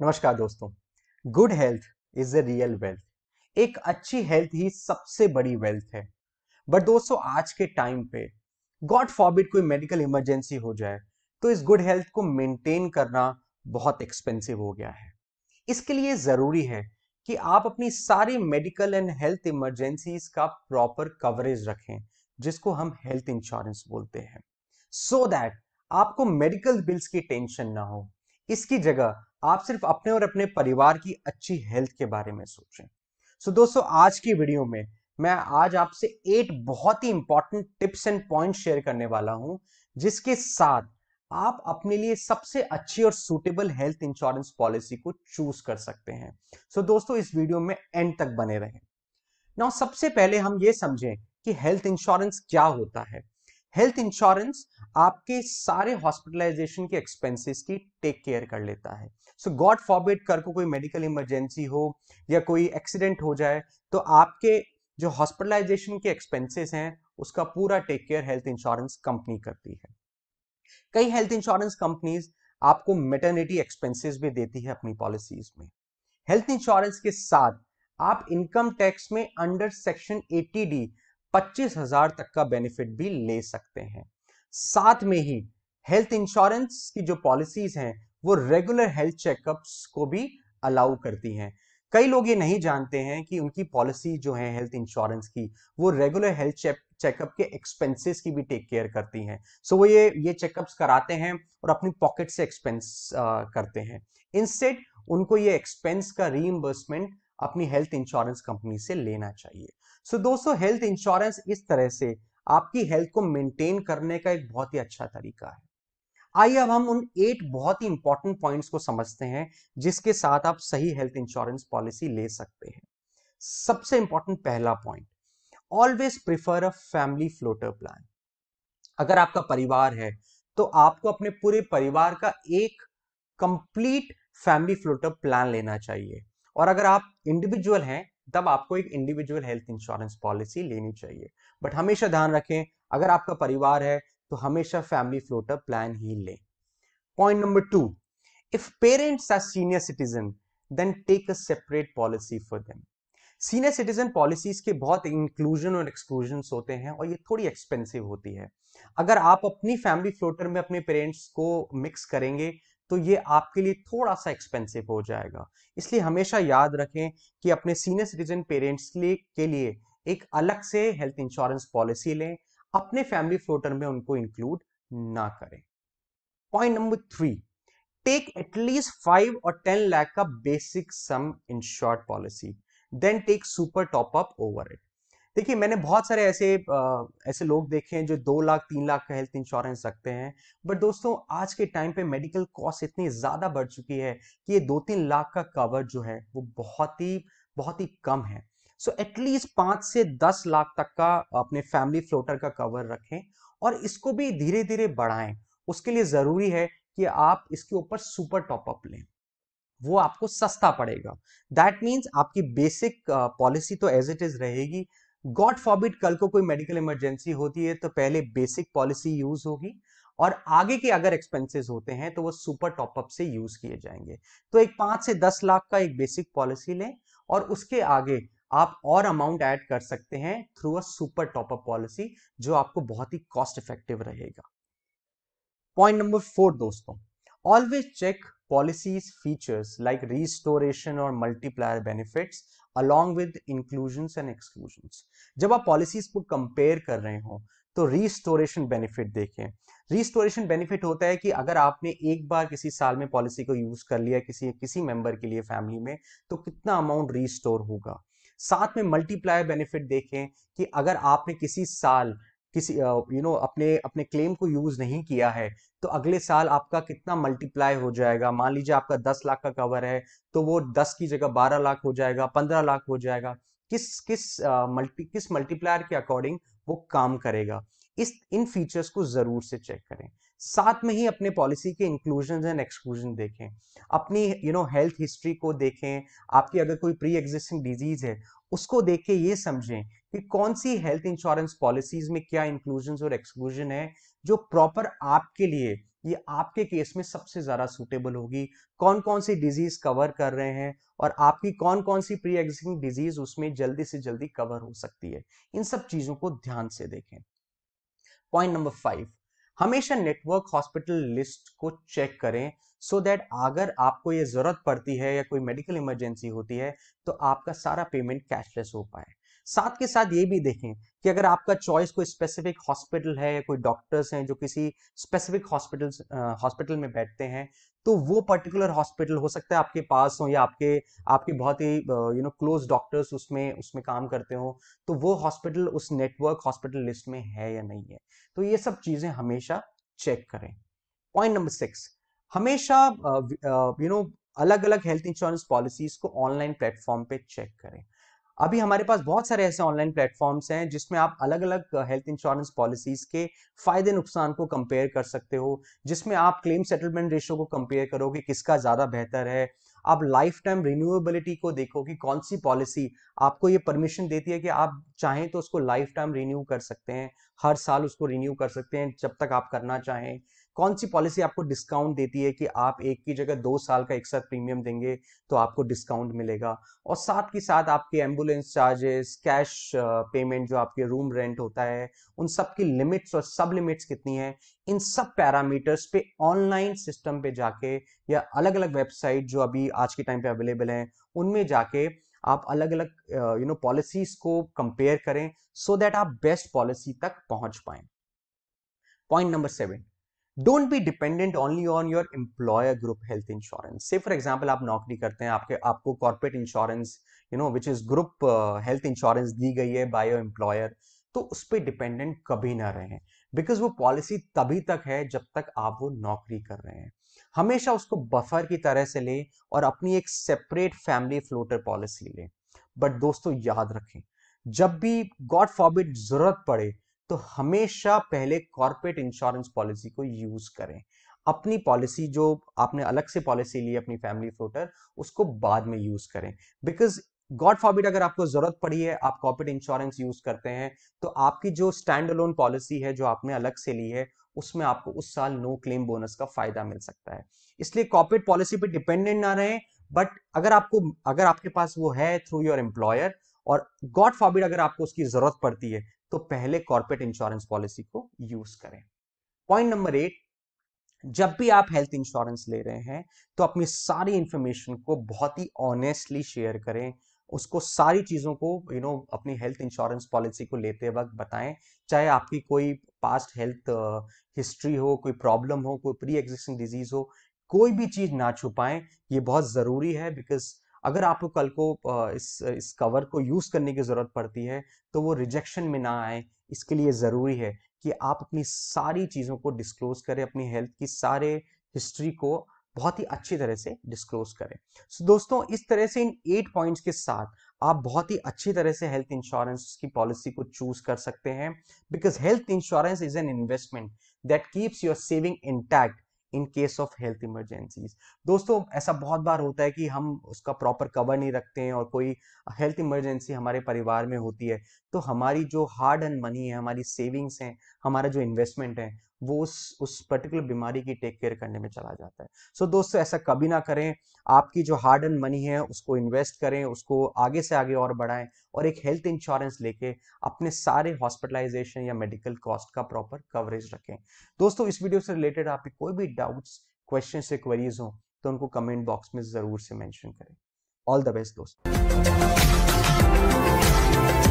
नमस्कार दोस्तों good health is a real wealth एक अच्छी हेल्थ ही सबसे बड़ी वेल्थ है बट दोस्तों आज के टाइम पे गॉड फॉरबिड कोई मेडिकल इमरजेंसी हो जाए तो इस गुड हेल्थ को मेंटेन करना बहुत एक्सपेंसिव हो गया है इसके लिए जरूरी है कि आप अपनी सारी मेडिकल एंड हेल्थ इमरजेंसीज का प्रॉपर कवरेज रखें जिसको हम हेल्थ इंश्योरेंस बोलते हैं सो so दैट आपको मेडिकल बिल्स की टेंशन ना हो इसकी जगह आप सिर्फ अपने और अपने परिवार की अच्छी हेल्थ के बारे में सोचें सो so, दोस्तों आज की वीडियो में मैं आज आपसे एट बहुत ही important tips and point share करने वाला हूं जिसके साथ आप अपने लिए सबसे अच्छी और सुटेबल हेल्थ इंश्योरेंस पॉलिसी को चूज कर सकते हैं सो so, दोस्तों इस वीडियो में एंड तक बने रहे नाउ सबसे पहले हम ये समझें कि हेल्थ इंश्योरेंस क्या होता है हेल्थ इंश्योरेंस आपके सारे हॉस्पिटलाइजेशन के एक्सपेंसेस की टेक केयर कर लेता है सो गॉड फॉरबिड कर को कोई मेडिकल इमरजेंसी हो या कोई एक्सीडेंट हो जाए तो आपके जो हॉस्पिटलाइजेशन के एक्सपेंसेस हैं उसका पूरा take care health insurance company करती है कई हेल्थ इंश्योरेंस कंपनीज आपको मेटर्निटी एक्सपेंसेस भी देती है अपनी पॉलिसीज में हेल्थ इंश्योरेंस के साथ आप इनकम टैक्स में अंडर सेक्शन 80 डी पच्चीस हजार तक का बेनिफिट भी ले सकते हैं साथ में ही हेल्थ इंश्योरेंस की जो पॉलिसीज हैं वो रेगुलर हेल्थ चेकअप्स को भी अलाउ करती हैं कई लोग ये नहीं जानते हैं कि उनकी पॉलिसी जो है हेल्थ इंश्योरेंस की वो रेगुलर हेल्थ चेकअप के एक्सपेंसेस की भी टेक केयर करती हैं सो so, वो ये ये चेकअप्स कराते हैं और अपनी पॉकेट से एक्सपेंस करते हैं इनसेट उनको ये एक्सपेंस का रीइम्बर्समेंट अपनी हेल्थ इंश्योरेंस कंपनी से लेना चाहिए सो दोस्तों हेल्थ इंश्योरेंस इस तरह से आपकी हेल्थ को मेंटेन करने का एक बहुत ही अच्छा तरीका है आइए अब हम उन एट बहुत ही इंपॉर्टेंट पॉइंट्स को समझते हैं जिसके साथ आप सही हेल्थ इंश्योरेंस पॉलिसी ले सकते हैं सबसे इंपॉर्टेंट पहला point always prefer a family floater plan अगर आपका परिवार है तो आपको अपने पूरे परिवार का एक कंप्लीट फैमिली फ्लोटर प्लान लेना चाहिए और अगर आप इंडिविजुअल हैं तब आपको एक इंडिविजुअल हेल्थ इंश्योरेंस पॉलिसी लेनी चाहिए बट हमेशा ध्यान रखें अगर आपका परिवार है तो हमेशा फैमिली फ्लोटर प्लान ही लें point number two if parents are senior citizen then take a separate policy for them senior citizen policies के बहुत इंक्लूजन और एक्सक्लूजन होते हैं और ये थोड़ी एक्सपेंसिव होती है अगर आप अपनी फैमिली फ्लोटर में अपने पेरेंट्स को मिक्स करेंगे तो ये आपके लिए थोड़ा सा एक्सपेंसिव हो जाएगा इसलिए हमेशा याद रखें कि अपने सीनियर सिटीजन पेरेंट्स के लिए एक अलग से हेल्थ इंश्योरेंस पॉलिसी लें अपने फैमिली फ्लोटर में उनको इंक्लूड ना करें point number three take at least five और टेन लैख का basic sum insured policy then take super top up over it देखिए मैंने बहुत सारे ऐसे आ, ऐसे लोग देखे हैं जो दो लाख तीन लाख का हेल्थ इंश्योरेंस रखते हैं बट दोस्तों आज के टाइम पे मेडिकल कॉस्ट इतनी ज़्यादा बढ़ चुकी है कि ये दो तीन लाख का कवर जो है वो बहुत ही बहुत ही कम है सो एटलीस्ट पांच से दस लाख तक का अपने फैमिली फ्लोटर का कवर रखें और इसको भी धीरे धीरे बढ़ाएं उसके लिए ज़रूरी है कि आप इसके ऊपर सुपर टॉपअप लें वो आपको सस्ता पड़ेगा दैट मीन्स आपकी बेसिक पॉलिसी तो एज इट इज़ रहेगी गॉड फॉबिट कल को कोई मेडिकल इमरजेंसी होती है तो पहले बेसिक पॉलिसी यूज होगी और आगे के अगर एक्सपेंसेस होते हैं तो वो सुपर टॉपअप से यूज किए जाएंगे तो एक पांच से दस लाख का एक बेसिक पॉलिसी लें और उसके आगे आप और अमाउंट ऐड कर सकते हैं through a super top up policy जो आपको बहुत ही कॉस्ट इफेक्टिव रहेगा पॉइंट नंबर फोर दोस्तों always check policies features like restoration or multiplier benefits along with inclusions and exclusions जब आप policies को compare कर रहे हो तो restoration benefit देखें restoration benefit होता है कि अगर आपने एक बार किसी साल में policy को use कर लिया किसी किसी member के लिए family में तो कितना amount restore होगा साथ में मल्टीप्लायर बेनिफिट देखें कि अगर आपने किसी साल किसी you uh, know you know, अपने अपने क्लेम को यूज नहीं किया है तो अगले साल आपका कितना मल्टीप्लाई हो जाएगा मान लीजिए आपका दस लाख का कवर है तो वो दस की जगह बारह लाख हो जाएगा पंद्रह लाख हो जाएगा किस किस मल्टी uh, किस मल्टीप्लायर के अकॉर्डिंग वो काम करेगा इस इन फीचर्स को जरूर से चेक करें साथ में ही अपने पॉलिसी के इंक्लूजन एंड एक्सक्लूजन देखें अपनी यू नो हेल्थ हिस्ट्री को देखें आपकी अगर कोई प्री एग्जिस्टिंग डिजीज है उसको देख के ये समझें कि कौन सी हेल्थ इंश्योरेंस पॉलिसीज में क्या इंक्लूजन और एक्सक्लूजन है जो प्रॉपर आपके लिए ये आपके केस में सबसे ज़्यादा सूटेबल होगी कौन कौन सी डिजीज़ कवर कर रहे हैं और आपकी कौन कौन सी प्री एग्जिस्टिंग डिजीज़ उसमें जल्दी से जल्दी कवर हो सकती है इन सब चीज़ों को ध्यान से देखें पॉइंट नंबर फाइव हमेशा नेटवर्क हॉस्पिटल लिस्ट को चेक करें सो so दैट अगर आपको ये ज़रूरत पड़ती है या कोई मेडिकल इमरजेंसी होती है तो आपका सारा पेमेंट कैशलेस हो पाए साथ के साथ ये भी देखें कि अगर आपका चॉइस कोई स्पेसिफिक हॉस्पिटल है कोई डॉक्टर्स हैं जो किसी स्पेसिफिक हॉस्पिटल हॉस्पिटल में बैठते हैं तो वो पर्टिकुलर हॉस्पिटल हो सकता है आपके पास हो या आपके आपके बहुत ही यू नो क्लोज डॉक्टर्स उसमें उसमें काम करते हो तो वो हॉस्पिटल उस नेटवर्क हॉस्पिटल लिस्ट में है या नहीं है तो ये सब चीज़ें हमेशा चेक करें पॉइंट नंबर सिक्स हमेशा यू नो अलग अलग हेल्थ इंश्योरेंस पॉलिसीज को ऑनलाइन प्लेटफॉर्म पे चेक करें अभी हमारे पास बहुत सारे ऐसे ऑनलाइन प्लेटफॉर्म्स हैं जिसमें आप अलग अलग हेल्थ इंश्योरेंस पॉलिसीज के फायदे नुकसान को कंपेयर कर सकते हो जिसमें आप क्लेम सेटलमेंट रेशियो को कंपेयर करो कि किसका ज़्यादा बेहतर है आप लाइफ टाइम रिन्यूएबिलिटी को देखो कि कौन सी पॉलिसी आपको ये परमिशन देती है कि आप चाहें तो उसको लाइफ टाइम रिन्यू कर सकते हैं हर साल उसको रिन्यू कर सकते हैं जब तक आप करना चाहें कौन सी पॉलिसी आपको डिस्काउंट देती है कि आप एक की जगह दो साल का एक साथ प्रीमियम देंगे तो आपको डिस्काउंट मिलेगा और साथ ही साथ आपके एम्बुलेंस चार्जेस कैश पेमेंट जो आपके रूम रेंट होता है उन सब की लिमिट्स और सब लिमिट्स कितनी है इन सब पैरामीटर्स पे ऑनलाइन सिस्टम पे जाके या अलग अलग वेबसाइट जो अभी आज के टाइम पे अवेलेबल हैं उनमें जाके आप अलग अलग यू नो पॉलिसीज को कंपेयर करें सो so दैट आप बेस्ट पॉलिसी तक पहुंच पाए point number seven don't be dependent only on your employer group health insurance से फॉर एग्जाम्पल आप नौकरी करते हैं आपके आपको corporate insurance you know which is group health insurance दी गई है बाय योर एम्प्लॉयर तो उस पर डिपेंडेंट कभी ना रहें बिकॉज वो पॉलिसी तभी तक है जब तक आप वो नौकरी कर रहे हैं हमेशा उसको बफर की तरह से लें और अपनी एक सेपरेट फैमिली फ्लोटर पॉलिसी लें बट दोस्तों याद रखें जब भी गॉड फॉबिट जरूरत पड़े तो हमेशा पहले कॉर्पोरेट इंश्योरेंस पॉलिसी को यूज करें अपनी पॉलिसी जो आपने अलग से पॉलिसी ली अपनी फैमिली फ्लोटर उसको बाद में यूज करें बिकॉज गॉड फॉरबिड अगर आपको जरूरत पड़ी है आप कॉर्पोरेट इंश्योरेंस यूज करते हैं तो आपकी जो स्टैंड अलोन पॉलिसी है जो आपने अलग से ली है उसमें आपको उस साल नो क्लेम बोनस का फायदा मिल सकता है इसलिए कॉर्पोरेट पॉलिसी पे डिपेंडेंट ना रहें बट अगर आपको अगर आपके पास वो है थ्रू योर एम्प्लॉयर और गॉड फॉरबिड अगर आपको उसकी जरूरत पड़ती है तो पहले कॉर्पोरेट इंश्योरेंस पॉलिसी को यूज करें पॉइंट नंबर एट जब भी आप हेल्थ इंश्योरेंस ले रहे हैं तो अपनी सारी इंफॉर्मेशन को बहुत ही ऑनेस्टली शेयर करें उसको सारी चीज़ों को यू you नो know, अपनी हेल्थ इंश्योरेंस पॉलिसी को लेते वक्त बताएं चाहे आपकी कोई पास्ट हेल्थ हिस्ट्री हो कोई प्रॉब्लम हो कोई प्री एग्जिस्टिंग डिजीज हो कोई भी चीज़ ना छुपाएं ये बहुत ज़रूरी है बिकॉज अगर आपको कल को इस इस कवर को यूज़ करने की ज़रूरत पड़ती है तो वो रिजेक्शन में ना आए इसके लिए ज़रूरी है कि आप अपनी सारी चीज़ों को डिस्क्लोज करें अपनी हेल्थ की सारे हिस्ट्री को बहुत ही अच्छी तरह से डिस्क्लोज करें सो so, दोस्तों इस तरह से इन एट पॉइंट्स के साथ आप बहुत ही अच्छी तरह से हेल्थ इंश्योरेंस की पॉलिसी को चूज कर सकते हैं because health insurance is an investment that keeps your saving intact in case of health emergencies दोस्तों ऐसा बहुत बार होता है कि हम उसका प्रॉपर कवर नहीं रखते हैं और कोई हेल्थ इमरजेंसी हमारे परिवार में होती है तो हमारी जो हार्ड एंड मनी है हमारी सेविंग्स हैं हमारा जो इन्वेस्टमेंट है वो उस उस पर्टिकुलर बीमारी की टेक केयर करने में चला जाता है सो so, दोस्तों ऐसा कभी ना करें आपकी जो हार्ड एंड मनी है उसको इन्वेस्ट करें उसको आगे से आगे और बढ़ाएं और एक हेल्थ इंश्योरेंस लेके अपने सारे हॉस्पिटलाइजेशन या मेडिकल कॉस्ट का प्रॉपर कवरेज रखें दोस्तों इस वीडियो से रिलेटेड आपके कोई भी डाउट्स क्वेश्चन या क्वेरीज हो तो उनको कमेंट बॉक्स में ज़रूर से मैंशन करें ऑल द बेस्ट दोस्तों